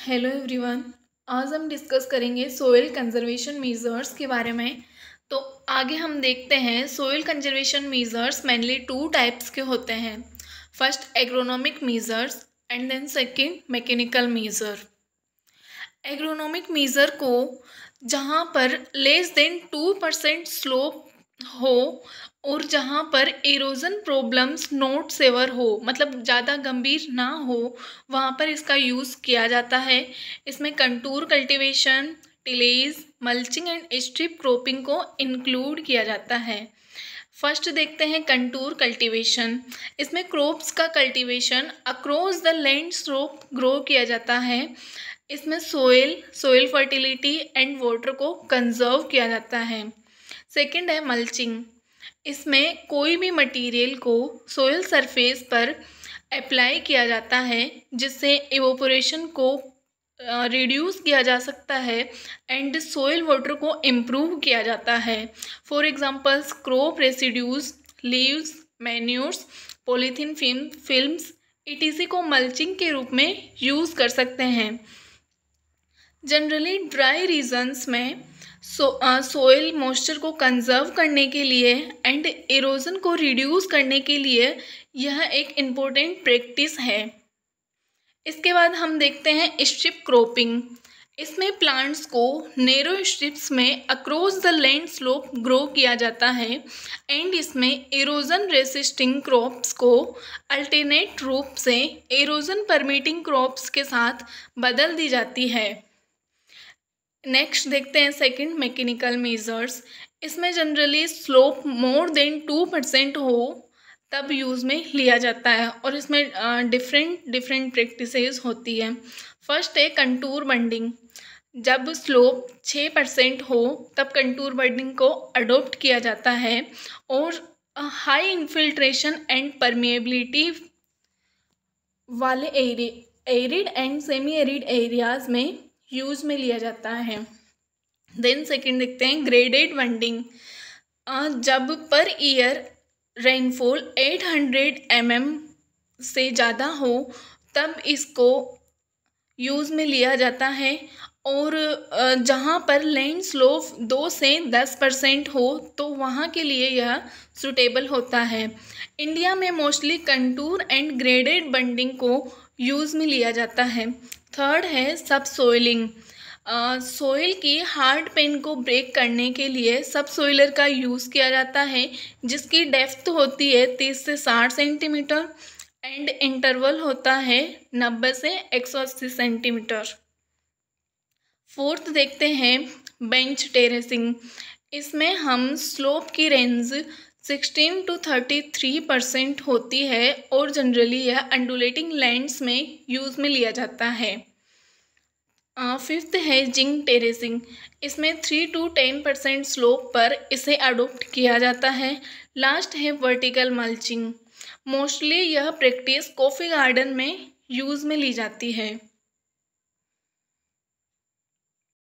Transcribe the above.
hello everyone आज हम discuss करेंगे सोयल कंजर्वेशन मेजर्स के बारे में तो आगे हम देखते हैं soil conservation measures mainly two types के होते हैं first agronomic measures and then second mechanical measure agronomic measure को जहाँ पर less than two percent slope हो और जहाँ पर एरोज़न प्रॉब्लम्स नोट सेवर हो मतलब ज़्यादा गंभीर ना हो वहाँ पर इसका यूज़ किया जाता है इसमें contour cultivation tillage mulching and strip cropping को इंक्लूड किया जाता है फर्स्ट देखते हैं कंटूर कल्टीवेशन इसमें क्रॉप्स का cultivation across the land slope grow किया जाता है इसमें soil soil fertility and water को कंजर्व किया जाता है सेकंड है मल्चिंग इसमें कोई भी मटेरियल को सोयल सरफेस पर अप्लाई किया जाता है जिससे एवोपोरेशन को रिड्यूस किया जा सकता है एंड सोयल वाटर को इम्प्रूव किया जाता है for examples crop residues leaves manures polythene film films ई को मल्चिंग के रूप में यूज़ कर सकते हैं जनरली ड्राई रीजन्स में सोयल मॉइस्चर को कंजर्व करने के लिए एंड इरोजन को रिड्यूस करने के लिए यह एक इम्पोर्टेंट प्रैक्टिस है इसके बाद हम देखते हैं स्ट्रिप क्रॉपिंग इसमें प्लांट्स को नेरो स्ट्रिप्स में across the land slope grow किया जाता है एंड इसमें एरोजन रेसिस्टिंग क्रॉप्स को अल्टरनेट रूप से एरोजन परमिटिंग क्रॉप्स के साथ बदल दी जाती है नेक्स्ट देखते हैं सेकंड मैकेनिकल मेजर्स इसमें generally slope more than two percent हो तब यूज़ में लिया जाता है और इसमें डिफरेंट डिफरेंट प्रैक्टिसेस होती है फर्स्ट है कंटूर बंडिंग जब स्लोप छः परसेंट हो तब कंटूर बंडिंग को अडोप्ट किया जाता है और हाई इन्फिल्ट्रेशन एंड परमिएबिलिटी वाले area arid and semi arid areas में यूज़ में लिया जाता है देन सेकेंड देखते हैं ग्रेडेड वंडिंग जब per year rainfall 800 hundred mm से ज़्यादा हो तब इसको यूज़ में लिया जाता है और जहाँ पर लैंड स्लोप दो से दस परसेंट हो तो वहाँ के लिए यह सुटेबल होता है इंडिया में mostly contour and graded bunding को यूज़ में लिया जाता है थर्ड है सब सोइलिंग सोइल की हार्ड पेन को ब्रेक करने के लिए सब सोइलर का यूज़ किया जाता है जिसकी डेप्थ होती है तीस से साठ सेंटीमीटर एंड इंटरवल होता है नब्बे से एक सौ अस्सी सेंटीमीटर फोर्थ देखते हैं बेंच टेरेसिंग इसमें हम स्लोप की range sixteen to thirty three percent होती है और जनरली यह अंडुलेटिंग लैंड्स में यूज़ में लिया जाता है फिफ्थ है जिंग टेरेसिंग इसमें three to ten percent slope पर इसे अडोप्ट किया जाता है लास्ट है वर्टिकल मल्चिंग मोस्टली यह प्रैक्टिस कॉफ़ी गार्डन में यूज़ में ली जाती है